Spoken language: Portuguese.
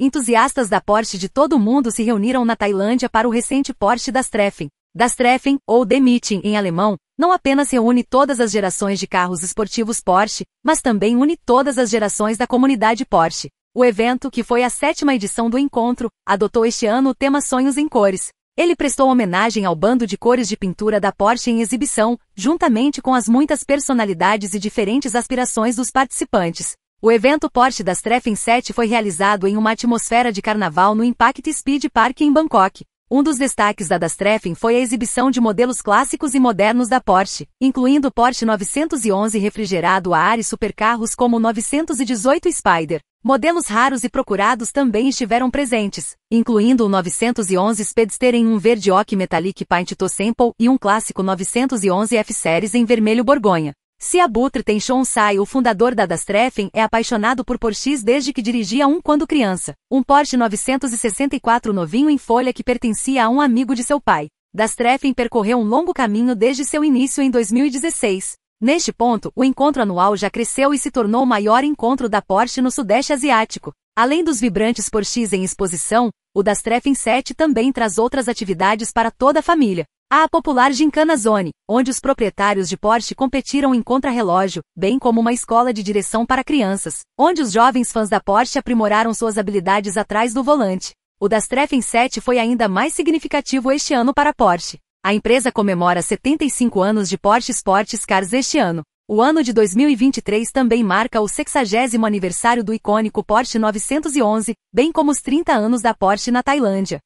Entusiastas da Porsche de todo o mundo se reuniram na Tailândia para o recente Porsche das Treffen. Das Treffen, ou Demitin em alemão, não apenas reúne todas as gerações de carros esportivos Porsche, mas também une todas as gerações da comunidade Porsche. O evento, que foi a sétima edição do encontro, adotou este ano o tema Sonhos em Cores. Ele prestou homenagem ao bando de cores de pintura da Porsche em exibição, juntamente com as muitas personalidades e diferentes aspirações dos participantes. O evento Porsche das Treffen 7 foi realizado em uma atmosfera de carnaval no Impact Speed Park em Bangkok. Um dos destaques da Das Treffen foi a exibição de modelos clássicos e modernos da Porsche, incluindo o Porsche 911 refrigerado a ar e supercarros como o 918 Spider. Modelos raros e procurados também estiveram presentes, incluindo o 911 Speedster em um verde oque metallic paint to sample e um clássico 911 F-Series em vermelho borgonha. Se Abutre tem Sai, o fundador da Dastreffen, é apaixonado por Porsches desde que dirigia um quando criança, um Porsche 964 novinho em folha que pertencia a um amigo de seu pai. Dastreffen percorreu um longo caminho desde seu início em 2016. Neste ponto, o encontro anual já cresceu e se tornou o maior encontro da Porsche no Sudeste Asiático. Além dos vibrantes Porsches em exposição, o Dastreffen 7 também traz outras atividades para toda a família, Há a popular Gincana Zone, onde os proprietários de Porsche competiram em contrarrelógio, bem como uma escola de direção para crianças, onde os jovens fãs da Porsche aprimoraram suas habilidades atrás do volante. O das Treffen 7 foi ainda mais significativo este ano para a Porsche. A empresa comemora 75 anos de Porsche Sports Cars este ano. O ano de 2023 também marca o 60 aniversário do icônico Porsche 911, bem como os 30 anos da Porsche na Tailândia.